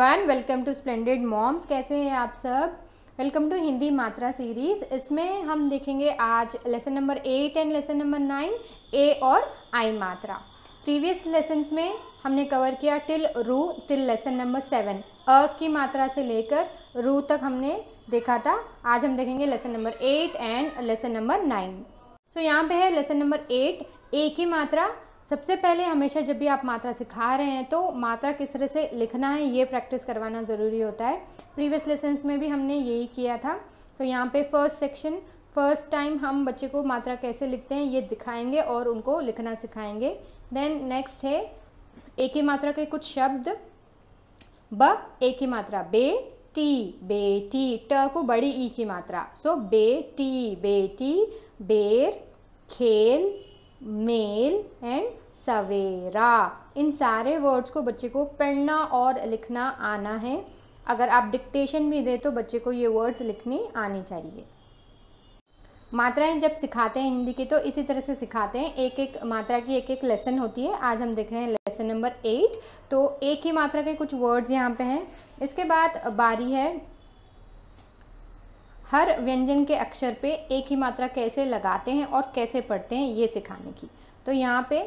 Everyone welcome to Splendid Moms कैसे हैं आप सब वेलकम टू हिंदी मात्रा सीरीज इसमें हम देखेंगे आज lesson number eight and lesson number nine ए और आई मात्रा प्रीवियस लेसन्स में हमने कवर किया टिल रू टिल लेसन नंबर सेवन अ की मात्रा से लेकर रू तक हमने देखा था आज हम देखेंगे lesson number eight and lesson number nine so यहाँ पे है लेसन नंबर एट ए की मात्रा सबसे पहले हमेशा जब भी आप मात्रा सिखा रहे हैं तो मात्रा किस तरह से लिखना है ये प्रैक्टिस करवाना ज़रूरी होता है प्रीवियस लेसन्स में भी हमने यही किया था तो यहाँ पे फर्स्ट सेक्शन फर्स्ट टाइम हम बच्चे को मात्रा कैसे लिखते हैं ये दिखाएंगे और उनको लिखना सिखाएंगे देन नेक्स्ट है एक ही मात्रा के कुछ शब्द ब एक ही मात्रा बे टी बेटी ट को बड़ी ई की मात्रा सो बे टी बेटी बेर खेल मेल एंड सवेरा इन सारे वर्ड्स को बच्चे को पढ़ना और लिखना आना है अगर आप डिक्टेशन भी दें तो बच्चे को ये वर्ड्स लिखने आनी चाहिए मात्राएं जब सिखाते हैं हिंदी की तो इसी तरह से सिखाते हैं एक एक मात्रा की एक एक लेसन होती है आज हम देख रहे हैं लेसन नंबर एट तो एक ही मात्रा के कुछ वर्ड्स यहाँ पे हैं इसके बाद बारी है हर व्यंजन के अक्षर पे एक ही मात्रा कैसे लगाते हैं और कैसे पढ़ते हैं ये सिखाने की तो यहाँ पे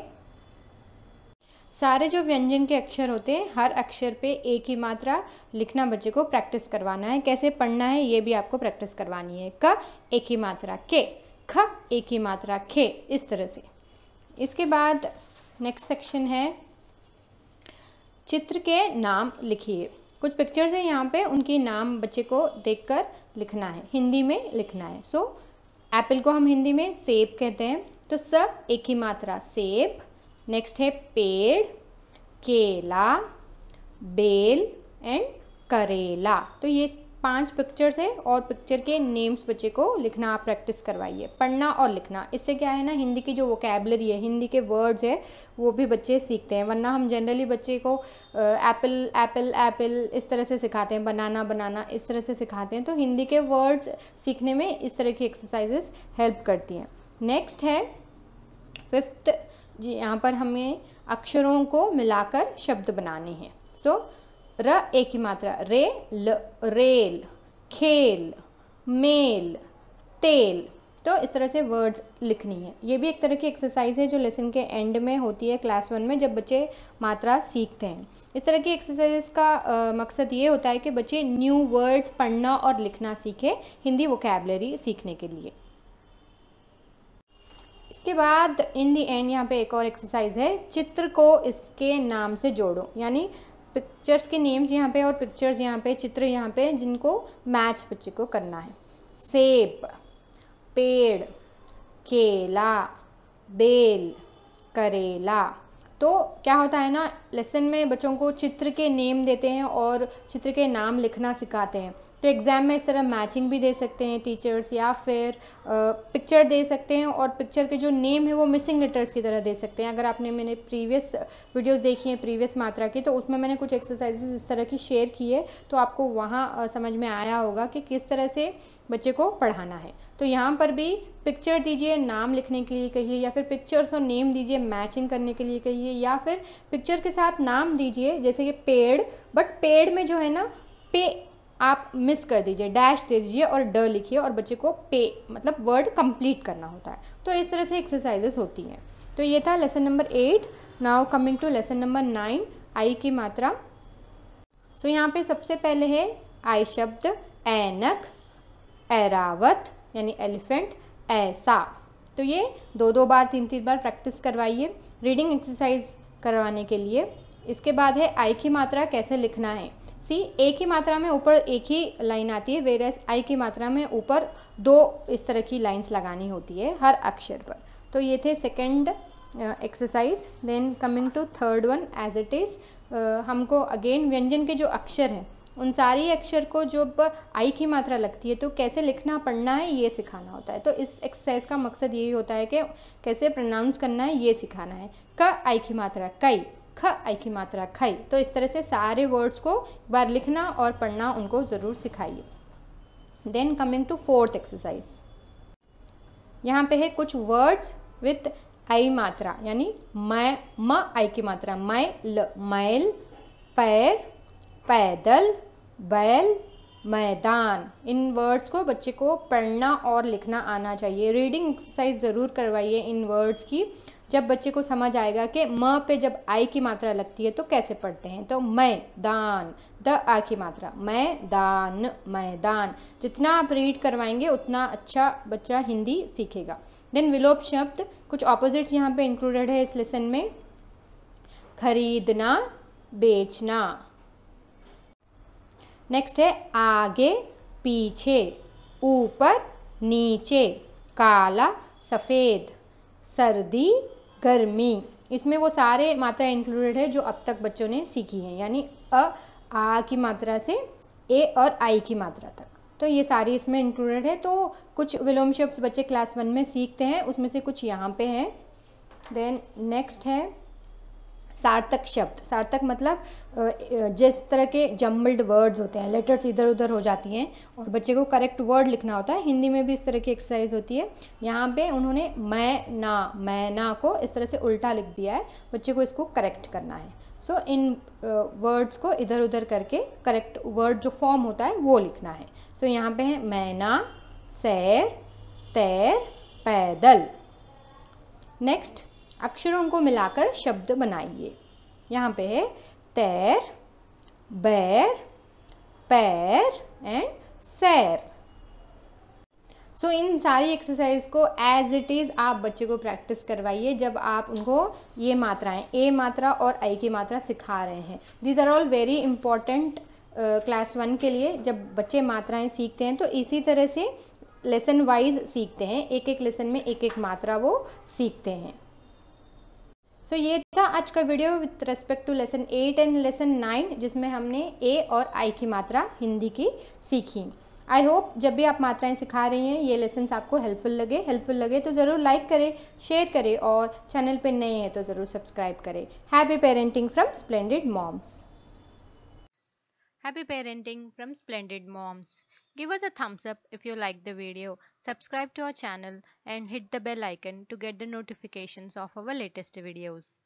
सारे जो व्यंजन के अक्षर होते हैं हर अक्षर पे एक ही मात्रा लिखना बच्चे को प्रैक्टिस करवाना है कैसे पढ़ना है ये भी आपको प्रैक्टिस करवानी है क एक ही मात्रा के ख एक ही मात्रा खे इस तरह से इसके बाद नेक्स्ट सेक्शन है चित्र के नाम लिखिए कुछ पिक्चर्स हैं यहाँ पे उनके नाम बच्चे को देखकर लिखना है हिंदी में लिखना है सो so, एप्पल को हम हिंदी में सेब कहते हैं तो सब एक ही मात्रा सेब नेक्स्ट है पेड़ केला बेल एंड करेला तो ये पांच पिक्चर्स है और पिक्चर के नेम्स बच्चे को लिखना आप प्रैक्टिस करवाइए पढ़ना और लिखना इससे क्या है ना हिंदी की जो वोकेबलरी है हिंदी के वर्ड्स है वो भी बच्चे सीखते हैं वरना हम जनरली बच्चे को एप्पल एप्पल एप्पल इस तरह से सिखाते हैं बनाना बनाना इस तरह से सिखाते हैं तो हिंदी के वर्ड्स सीखने में इस तरह की एक्सरसाइजेस हेल्प करती हैं नेक्स्ट है फिफ्थ जी यहाँ पर हमें अक्षरों को मिलाकर शब्द बनाने हैं सो so, र ए की मात्रा रे ल रेल खेल मेल तेल तो इस तरह से वर्ड्स लिखनी है ये भी एक तरह की एक्सरसाइज है जो लेसन के एंड में होती है क्लास वन में जब बच्चे मात्रा सीखते हैं इस तरह की एक्सरसाइज का आ, मकसद ये होता है कि बच्चे न्यू वर्ड्स पढ़ना और लिखना सीखें हिंदी वोकेबलरी सीखने के लिए इसके बाद इन दी एंड यहाँ पे एक और एक्सरसाइज है चित्र को इसके नाम से जोड़ो यानी पिक्चर्स के नेम्स यहाँ पे और पिक्चर्स यहाँ पे चित्र यहाँ पे जिनको मैच बच्चे को करना है सेब पेड़ केला बेल करेला तो क्या होता है ना लेसन में बच्चों को चित्र के नेम देते हैं और चित्र के नाम लिखना सिखाते हैं तो एग्ज़ाम में इस तरह मैचिंग भी दे सकते हैं टीचर्स या फिर पिक्चर दे सकते हैं और पिक्चर के जो नेम है वो मिसिंग लेटर्स की तरह दे सकते हैं अगर आपने मैंने प्रीवियस वीडियोस देखी हैं प्रीवियस मात्रा की तो उसमें मैंने कुछ एक्सरसाइजेस इस तरह की शेयर की है तो आपको वहाँ समझ में आया होगा कि किस तरह से बच्चे को पढ़ाना है तो यहाँ पर भी पिक्चर दीजिए नाम लिखने के लिए कहिए या फिर पिक्चर्स और नेम दीजिए मैचिंग करने के लिए कहिए या फिर पिक्चर के साथ नाम दीजिए जैसे कि पेड़ बट पेड़ में जो है ना पे आप मिस कर दीजिए डैश दे दीजिए और ड लिखिए और बच्चे को पे मतलब वर्ड कंप्लीट करना होता है तो इस तरह से एक्सरसाइजेस होती हैं तो ये था lesson number eight now coming to lesson number nine आई की मात्रा सो so, यहाँ पे सबसे पहले है आई शब्द ऐनक एरावत यानी एलिफेंट ऐसा तो ये दो दो बार तीन तीन बार प्रैक्टिस करवाइए रीडिंग एक्सरसाइज करवाने के लिए इसके बाद है आई की मात्रा कैसे लिखना है सी ए की मात्रा में ऊपर एक ही लाइन आती है वेर एस आई की मात्रा में ऊपर दो इस तरह की लाइन्स लगानी होती है हर अक्षर पर तो ये थे second exercise then coming to third one as it is हमको अगेन व्यंजन के जो अक्षर हैं उन सारी अक्षर को जब आई की मात्रा लगती है तो कैसे लिखना पढ़ना है ये सिखाना होता है तो इस एक्सरसाइज का मकसद यही होता है कि कैसे प्रनाउंस करना है ये सिखाना है क आई की मात्रा कई ख आई की मात्रा खाई तो इस तरह से सारे वर्ड्स को एक बार लिखना और पढ़ना उनको ज़रूर सिखाइए then coming to fourth exercise यहाँ पे है कुछ वर्ड्स विथ आई मात्रा यानी म आई की मात्रा मै ल मैल पैर पैदल बैल मैदान इन वर्ड्स को बच्चे को पढ़ना और लिखना आना चाहिए रीडिंग एक्सरसाइज ज़रूर करवाइए इन वर्ड्स की जब बच्चे को समझ आएगा कि म पे जब आई की मात्रा लगती है तो कैसे पढ़ते हैं तो मैं दान द आ की मात्रा मैं दान जितना आप रीड करवाएंगे उतना अच्छा बच्चा हिंदी सीखेगा देन विलोप शब्द कुछ ऑपोजिट्स यहाँ पे इंक्लूडेड है इस लेसन में खरीदना बेचना नेक्स्ट है आगे पीछे ऊपर नीचे काला सफ़ेद सर्दी गर्मी इसमें वो सारे मात्रा इंक्लूडेड है जो अब तक बच्चों ने सीखी है यानी अ आ की मात्रा से ए और आई की मात्रा तक तो ये सारी इसमें इंक्लूडेड है तो कुछ विलोम शब्द बच्चे क्लास वन में सीखते हैं उसमें से कुछ यहाँ पे हैं देन नेक्स्ट है सार्थक शब्द सार्थक मतलब जिस तरह के जम्बल्ड वर्ड्स होते हैं लेटर्स इधर उधर हो जाती हैं और बच्चे को करेक्ट वर्ड लिखना होता है हिंदी में भी इस तरह की एक्सरसाइज होती है यहाँ पे उन्होंने मैं ना मैं ना को इस तरह से उल्टा लिख दिया है बच्चे को इसको करेक्ट करना है सो so, इन वर्ड्स को इधर उधर करके करेक्ट वर्ड जो फॉर्म होता है वो लिखना है सो so, यहाँ पे है मैना सैर तैर पैदल नेक्स्ट अक्षरों को मिलाकर शब्द बनाइए यहाँ पे है तैर बैर पैर एंड सैर सो इन सारी एक्सरसाइज को एज इट इज़ आप बच्चे को प्रैक्टिस करवाइए जब आप उनको ये मात्राएं ए मात्रा और आई की मात्रा सिखा रहे हैं these are all very important class one के लिए जब बच्चे मात्राएं सीखते हैं तो इसी तरह से लेसन वाइज सीखते हैं एक एक लेसन में एक एक मात्रा वो सीखते हैं सो ये था आज का video with respect to lesson eight and lesson nine जिसमें हमने ए और आई की मात्रा हिंदी की सीखी आई होप जब भी आप मात्राएं सिखा रही हैं ये लेसन आपको हेल्पफुल लगे हेल्पफुल लगे तो ज़रूर लाइक करें शेयर करें और चैनल पे नए हैं तो ज़रूर सब्सक्राइब करें happy parenting from Splendid Moms happy parenting from Splendid Moms Give us a thumbs up if you liked the video, subscribe to our channel and hit the bell icon to get the notifications of our latest videos.